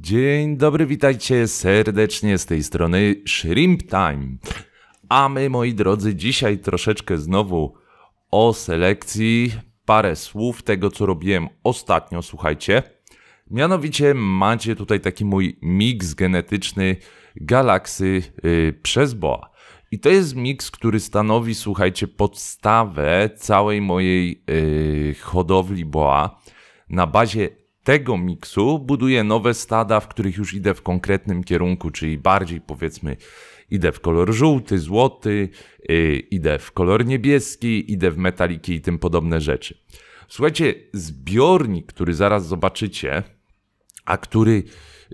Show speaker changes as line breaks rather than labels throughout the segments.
Dzień dobry, witajcie serdecznie z tej strony Shrimp Time. A my, moi drodzy, dzisiaj troszeczkę znowu o selekcji, parę słów tego, co robiłem ostatnio, słuchajcie. Mianowicie macie tutaj taki mój miks genetyczny galaksy yy, przez Boa. I to jest miks, który stanowi, słuchajcie, podstawę całej mojej yy, hodowli Boa na bazie tego miksu buduję nowe stada, w których już idę w konkretnym kierunku, czyli bardziej powiedzmy idę w kolor żółty, złoty, yy, idę w kolor niebieski, idę w metaliki i tym podobne rzeczy. Słuchajcie, zbiornik, który zaraz zobaczycie, a który,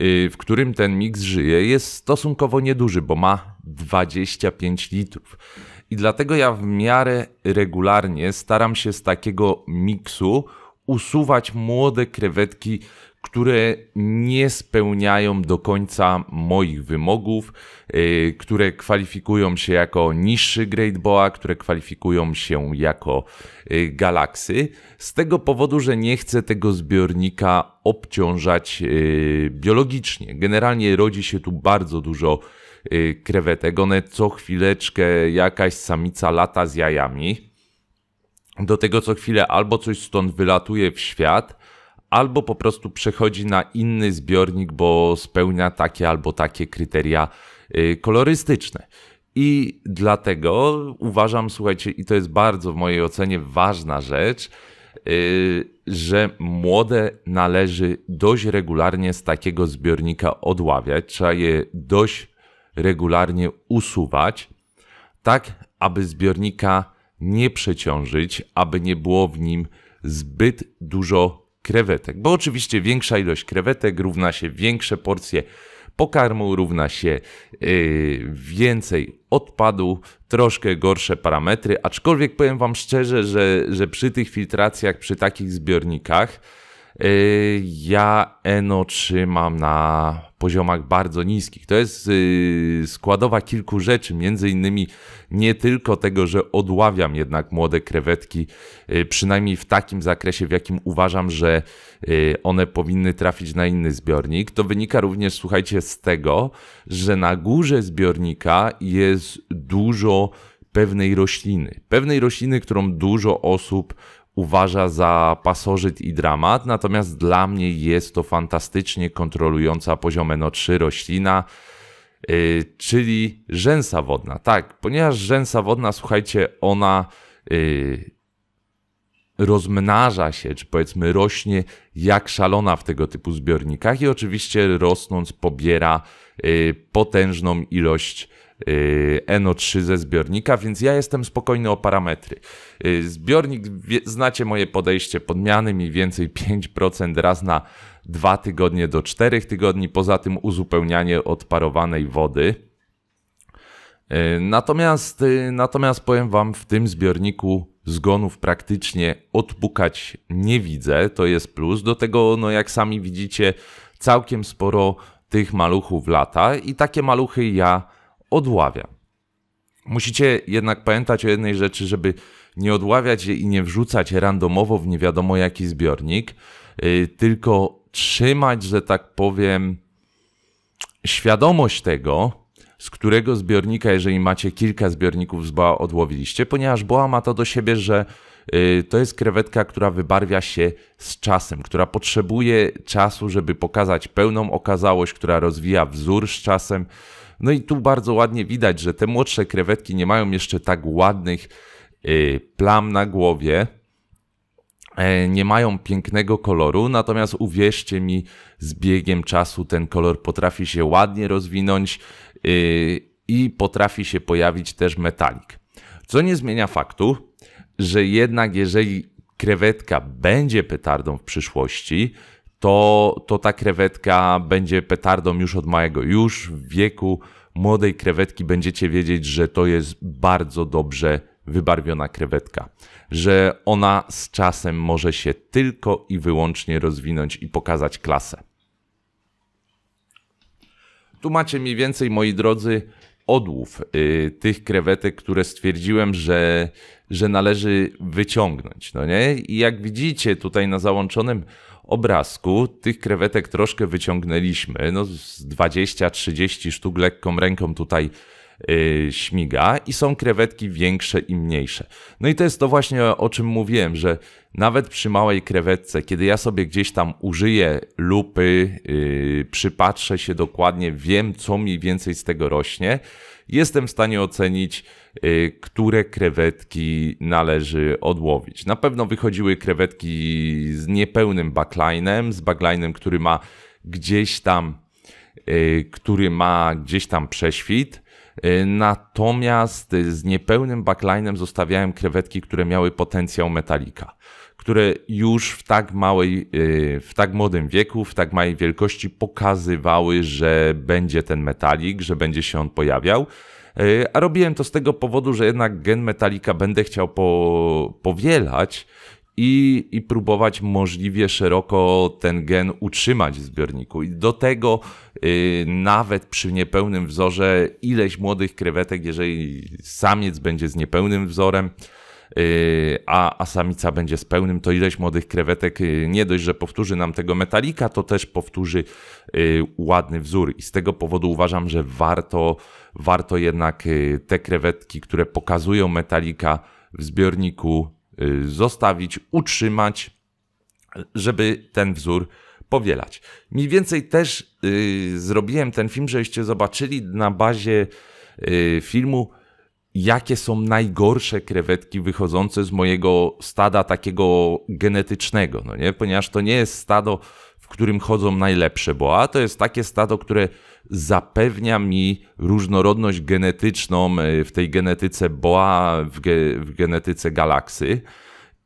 yy, w którym ten miks żyje, jest stosunkowo nieduży, bo ma 25 litrów. I dlatego ja w miarę regularnie staram się z takiego miksu usuwać młode krewetki, które nie spełniają do końca moich wymogów, y, które kwalifikują się jako niższy Great Boa, które kwalifikują się jako y, galaksy, z tego powodu, że nie chcę tego zbiornika obciążać y, biologicznie. Generalnie rodzi się tu bardzo dużo krewetek, one co chwileczkę jakaś samica lata z jajami do tego co chwilę albo coś stąd wylatuje w świat, albo po prostu przechodzi na inny zbiornik, bo spełnia takie albo takie kryteria y, kolorystyczne. I dlatego uważam, słuchajcie, i to jest bardzo w mojej ocenie ważna rzecz, y, że młode należy dość regularnie z takiego zbiornika odławiać, trzeba je dość regularnie usuwać, tak aby zbiornika nie przeciążyć, aby nie było w nim zbyt dużo krewetek. Bo oczywiście większa ilość krewetek równa się większe porcje pokarmu, równa się yy, więcej odpadu, troszkę gorsze parametry, aczkolwiek powiem Wam szczerze, że, że przy tych filtracjach, przy takich zbiornikach, Y, ja Eno trzymam na poziomach bardzo niskich. To jest y, składowa kilku rzeczy, między innymi nie tylko tego, że odławiam jednak młode krewetki, y, przynajmniej w takim zakresie, w jakim uważam, że one powinny trafić na inny zbiornik. To wynika również, słuchajcie, z tego, że na górze zbiornika jest dużo pewnej rośliny. Pewnej rośliny, którą dużo osób uważa za pasożyt i dramat, natomiast dla mnie jest to fantastycznie kontrolująca poziom NO3 roślina, yy, czyli rzęsa wodna. Tak, ponieważ rzęsa wodna, słuchajcie, ona yy, rozmnaża się, czy powiedzmy rośnie jak szalona w tego typu zbiornikach i oczywiście rosnąc pobiera y, potężną ilość Y, NO3 ze zbiornika, więc ja jestem spokojny o parametry. Y, zbiornik, znacie moje podejście, podmiany mniej więcej 5% raz na 2 tygodnie do 4 tygodni, poza tym uzupełnianie odparowanej wody. Y, natomiast, natomiast powiem Wam, w tym zbiorniku zgonów praktycznie odpukać nie widzę, to jest plus. Do tego, no jak sami widzicie, całkiem sporo tych maluchów lata i takie maluchy ja odławia. Musicie jednak pamiętać o jednej rzeczy, żeby nie odławiać je i nie wrzucać randomowo w nie wiadomo jaki zbiornik, y, tylko trzymać, że tak powiem, świadomość tego, z którego zbiornika, jeżeli macie kilka zbiorników z boa, odłowiliście, ponieważ boa ma to do siebie, że y, to jest krewetka, która wybarwia się z czasem, która potrzebuje czasu, żeby pokazać pełną okazałość, która rozwija wzór z czasem. No i tu bardzo ładnie widać, że te młodsze krewetki nie mają jeszcze tak ładnych y, plam na głowie, e, nie mają pięknego koloru, natomiast uwierzcie mi, z biegiem czasu ten kolor potrafi się ładnie rozwinąć y, i potrafi się pojawić też metalik. Co nie zmienia faktu, że jednak jeżeli krewetka będzie petardą w przyszłości, to, to ta krewetka będzie petardą już od małego. Już w wieku młodej krewetki będziecie wiedzieć, że to jest bardzo dobrze wybarwiona krewetka, że ona z czasem może się tylko i wyłącznie rozwinąć i pokazać klasę. Tu macie mniej więcej, moi drodzy, odłów y, tych krewetek, które stwierdziłem, że, że należy wyciągnąć. No nie? I jak widzicie tutaj na załączonym obrazku. Tych krewetek troszkę wyciągnęliśmy, no z 20-30 sztuk lekką ręką tutaj y, śmiga i są krewetki większe i mniejsze. No i to jest to właśnie o czym mówiłem, że nawet przy małej krewetce, kiedy ja sobie gdzieś tam użyję lupy, yy, przypatrzę się dokładnie, wiem co mniej więcej z tego rośnie, jestem w stanie ocenić, y, które krewetki należy odłowić. Na pewno wychodziły krewetki z niepełnym backlinem, z backlinem, który ma gdzieś tam, y, który ma gdzieś tam prześwit. Y, natomiast z niepełnym backlinem zostawiałem krewetki, które miały potencjał metalika które już w tak małej, y, w tak młodym wieku, w tak małej wielkości pokazywały, że będzie ten metalik, że będzie się on pojawiał. Y, a robiłem to z tego powodu, że jednak gen metalika będę chciał po, powielać i, i próbować możliwie szeroko ten gen utrzymać w zbiorniku. I do tego y, nawet przy niepełnym wzorze ileś młodych krewetek, jeżeli samiec będzie z niepełnym wzorem, Y, a, a samica będzie z pełnym, to ileś młodych krewetek y, nie dość, że powtórzy nam tego metalika, to też powtórzy y, ładny wzór. I z tego powodu uważam, że warto, warto jednak te krewetki, które pokazują metalika w zbiorniku zostawić, utrzymać, żeby ten wzór powielać. Mniej więcej też zrobiłem ten film, żeście zobaczyli na bazie filmu jakie są najgorsze krewetki wychodzące z mojego stada takiego genetycznego, no nie? Ponieważ to nie jest stado, w którym chodzą najlepsze boa, to jest takie stado, które zapewnia mi różnorodność genetyczną e, w tej genetyce boa, w, ge w genetyce galaksy.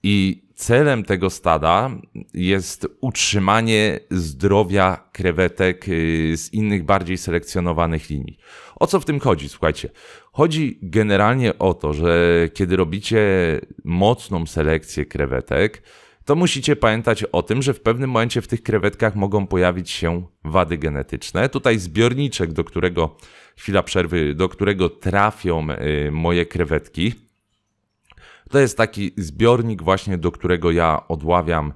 I Celem tego stada jest utrzymanie zdrowia krewetek y, z innych bardziej selekcjonowanych linii. O co w tym chodzi? Słuchajcie, chodzi generalnie o to, że kiedy robicie mocną selekcję krewetek, to musicie pamiętać o tym, że w pewnym momencie w tych krewetkach mogą pojawić się wady genetyczne. Tutaj zbiorniczek, do którego chwila przerwy, do którego trafią y, moje krewetki to jest taki zbiornik właśnie, do którego ja odławiam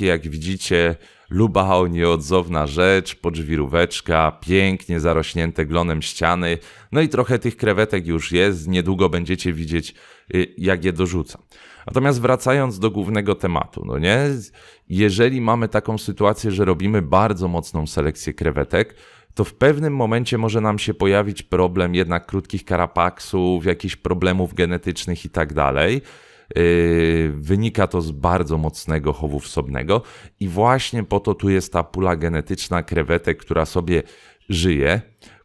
yy, jak widzicie. Lubao, nieodzowna rzecz, podżwiróweczka, pięknie zarośnięte glonem ściany. No i trochę tych krewetek już jest, niedługo będziecie widzieć, yy, jak je dorzucam. Natomiast wracając do głównego tematu, no nie? Jeżeli mamy taką sytuację, że robimy bardzo mocną selekcję krewetek, to w pewnym momencie może nam się pojawić problem jednak krótkich karapaksów, jakichś problemów genetycznych i tak dalej. Yy, wynika to z bardzo mocnego chowu wsobnego, i właśnie po to tu jest ta pula genetyczna krewetek, która sobie żyje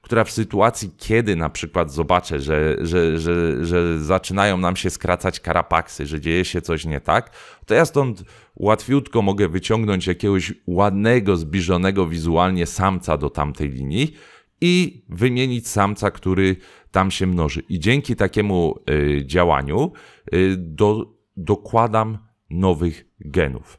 która w sytuacji, kiedy na przykład zobaczę, że, że, że, że zaczynają nam się skracać karapaksy, że dzieje się coś nie tak, to ja stąd łatwiutko mogę wyciągnąć jakiegoś ładnego, zbliżonego wizualnie samca do tamtej linii i wymienić samca, który tam się mnoży. I dzięki takiemu y, działaniu y, do, dokładam nowych genów.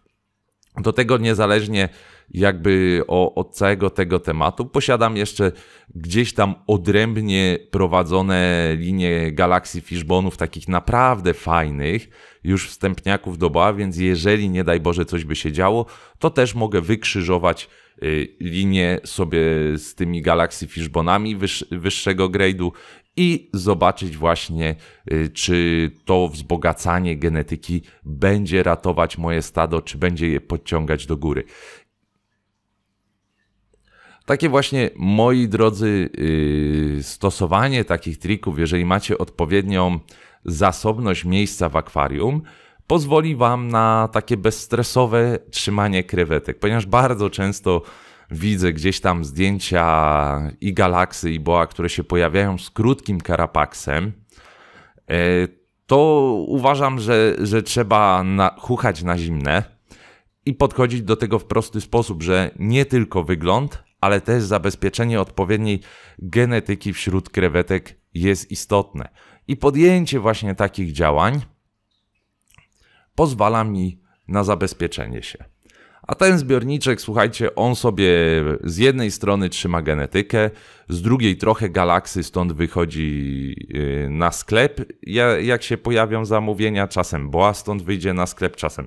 Do tego niezależnie jakby o, od całego tego tematu. Posiadam jeszcze gdzieś tam odrębnie prowadzone linie galakcji fishbonów, takich naprawdę fajnych, już wstępniaków do BA, więc jeżeli nie daj Boże coś by się działo, to też mogę wykrzyżować y, linię sobie z tymi galakcji Fishbonami wyższego grade'u i zobaczyć właśnie, y, czy to wzbogacanie genetyki będzie ratować moje stado, czy będzie je podciągać do góry. Takie właśnie, moi drodzy, y, stosowanie takich trików, jeżeli macie odpowiednią zasobność miejsca w akwarium, pozwoli Wam na takie bezstresowe trzymanie krewetek, ponieważ bardzo często widzę gdzieś tam zdjęcia i galaksy, i boa, które się pojawiają z krótkim karapaksem. E, to uważam, że, że trzeba na, huchać na zimne i podchodzić do tego w prosty sposób, że nie tylko wygląd, ale też zabezpieczenie odpowiedniej genetyki wśród krewetek jest istotne. I podjęcie właśnie takich działań pozwala mi na zabezpieczenie się. A ten zbiorniczek, słuchajcie, on sobie z jednej strony trzyma genetykę, z drugiej trochę galaksy, stąd wychodzi y, na sklep, jak się pojawią zamówienia, czasem boa stąd wyjdzie na sklep, czasem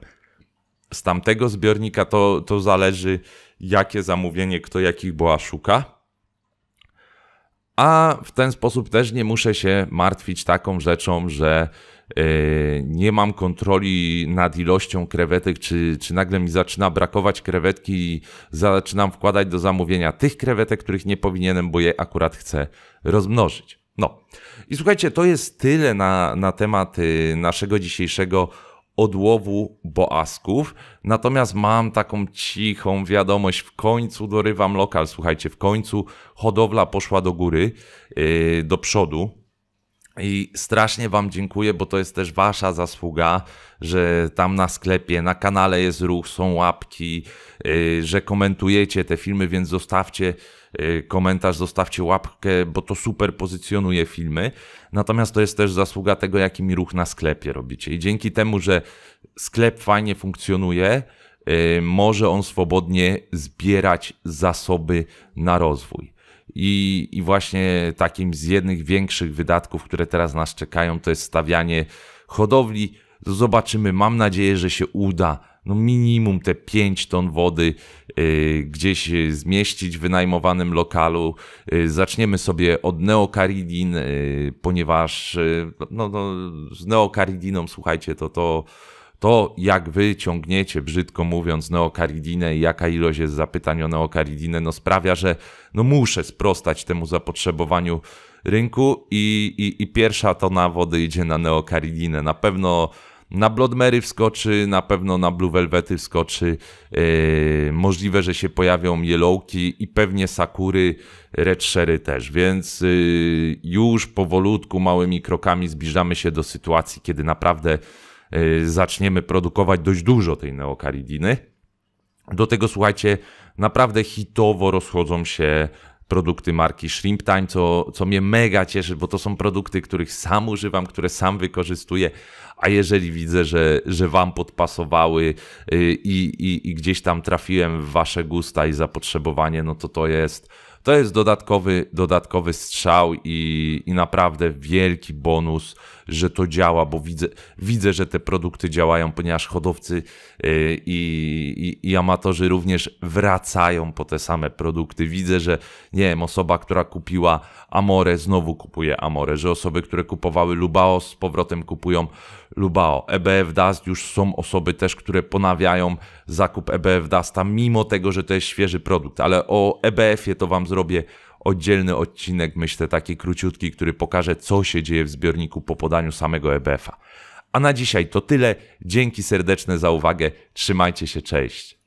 z tamtego zbiornika to, to zależy, jakie zamówienie kto jakich była szuka. A w ten sposób też nie muszę się martwić taką rzeczą, że y, nie mam kontroli nad ilością krewetek, czy, czy nagle mi zaczyna brakować krewetki i zaczynam wkładać do zamówienia tych krewetek, których nie powinienem, bo je akurat chcę rozmnożyć. No i słuchajcie, to jest tyle na, na temat y, naszego dzisiejszego odłowu boasków. Natomiast mam taką cichą wiadomość, w końcu dorywam lokal. Słuchajcie, w końcu hodowla poszła do góry, yy, do przodu. I strasznie Wam dziękuję, bo to jest też Wasza zasługa, że tam na sklepie, na kanale jest ruch, są łapki, Y, że komentujecie te filmy, więc zostawcie y, komentarz, zostawcie łapkę, bo to super pozycjonuje filmy. Natomiast to jest też zasługa tego, jaki mi ruch na sklepie robicie. I dzięki temu, że sklep fajnie funkcjonuje, y, może on swobodnie zbierać zasoby na rozwój. I, I właśnie takim z jednych większych wydatków, które teraz nas czekają, to jest stawianie hodowli Zobaczymy, mam nadzieję, że się uda. No minimum te 5 ton wody y, gdzieś y, zmieścić w wynajmowanym lokalu. Y, zaczniemy sobie od neokaridin, y, ponieważ y, no, no, z neokaridiną, słuchajcie, to to to, jak wy ciągniecie, brzydko mówiąc, neokaridinę i jaka ilość jest zapytań o neokaridinę, no sprawia, że no muszę sprostać temu zapotrzebowaniu rynku i, i, i pierwsza tona wody idzie na neokaridinę. Na pewno na Blood Mary wskoczy, na pewno na Blue Velvety wskoczy. Yy, możliwe, że się pojawią Yellowki i pewnie Sakury, Red Sherry też, więc yy, już powolutku, małymi krokami zbliżamy się do sytuacji, kiedy naprawdę yy, zaczniemy produkować dość dużo tej neokaridiny. Do tego słuchajcie, naprawdę hitowo rozchodzą się produkty marki Shrimp Time, co, co mnie mega cieszy, bo to są produkty, których sam używam, które sam wykorzystuję, a jeżeli widzę, że, że Wam podpasowały y, i, i, i gdzieś tam trafiłem w Wasze gusta i zapotrzebowanie, no to to jest to jest dodatkowy, dodatkowy strzał i, i naprawdę wielki bonus że to działa, bo widzę, widzę że te produkty działają, ponieważ hodowcy y, i, i, i amatorzy również wracają po te same produkty. Widzę, że nie wiem, osoba, która kupiła Amore, znowu kupuje Amore, że osoby, które kupowały Lubao, z powrotem kupują Lubao. EBF Dust już są osoby też, które ponawiają zakup EBF Dusta, mimo tego, że to jest świeży produkt, ale o EBF-ie to Wam zrobię oddzielny odcinek, myślę taki króciutki, który pokaże, co się dzieje w zbiorniku po podaniu samego EBF-a. A na dzisiaj to tyle. Dzięki serdeczne za uwagę. Trzymajcie się, cześć.